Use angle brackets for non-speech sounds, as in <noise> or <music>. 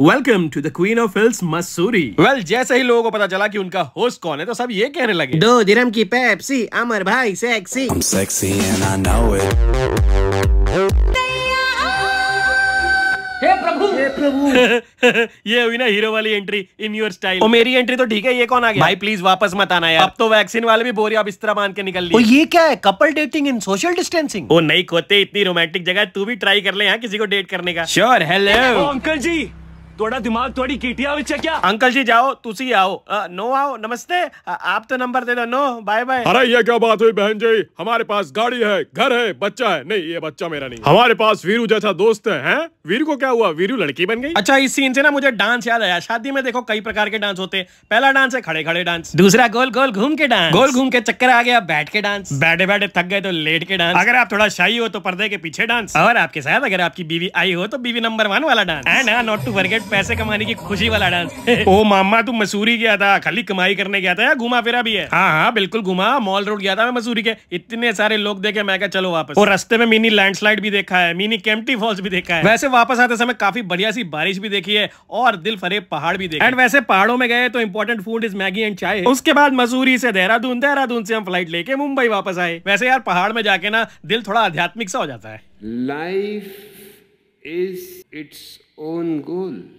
Welcome to the queen of hills Mussoorie well जैसे ही लोगों को पता चला कि उनका होस्ट कौन है तो सब ये कहने लगे दो दिरम की पेप्सी अमर भाई सेक्सी हे प्रभु हे प्रभु <laughs> ये हुई ना हीरो वाली एंट्री इन योर स्टाइल ओ मेरी एंट्री तो ठीक है ये कौन आ गया भाई प्लीज वापस मत आना यार अब तो वैक्सीन वाले भी बोरिया तरह मान के निकल लिए ये क्या है couple dating in social distancing ओ नहीं खोते इतनी रोमांटिक जगह तू भी ट्राई कर ले यहाँ किसी को डेट करने का श्योर हेलो अंकल जी थोड़ा दिमाग थोड़ी कीटिया ਵਿੱਚ क्या अंकल जी जाओ तुसी आओ आ, नो आओ नमस्ते आ, आप तो नंबर दे दो नो बाय बाय अरे ये क्या बात हुई बहन जी हमारे पास गाड़ी है घर है बच्चा है नहीं ये बच्चा मेरा नहीं हमारे पास वीरू जैसा दोस्त है, है? वीरू को क्या हुआ वीरू लड़की बन गई अच्छा इस सीन से ना मुझे डांस याद आया शादी में देखो कई प्रकार के डांस होते हैं पहला डांस है खड़े खड़े डांस दूसरा गोल गोल घूम के डांस गोल घूम के चक्कर आ गया बैठ के डांस बैठे बैठे थक गए तो लेट के डांस अगर आप थोड़ा शाही हो तो पर्दे के पीछे डांस और आपके साथ अगर आपकी बीवी आई हो तो बीवी नंबर वन वाला dance and not to forget पैसे कमाने की खुशी वाला डांस <laughs> ओ मामा तू मसूरी गया था खाली कमाई करने गया था या घुमा फिरा भी है हाँ हाँ बिल्कुल घुमा मॉल रोड गया था मैं मसूरी के इतने सारे लोग देखे मैं क्या चलो वापस और रस्ते में मिनी लैंडस्लाइड भी देखा है मिनी केम्टी फॉल्स भी देखा है वैसे वापस आते समय काफी बढ़िया सी बारिश भी देखी है और दिल फरे पहाड़ भी देखे एंड वैसे पहाड़ों में गए तो important food is Maggi and chai उसके बाद मसूरी से देहरादून देहरादून से हम फ्लाइट लेके मुंबई वापस आए वैसे यार पहाड़ में जाके ना दिल थोड़ा आध्यात्मिक सा हो जाता है life is its own goal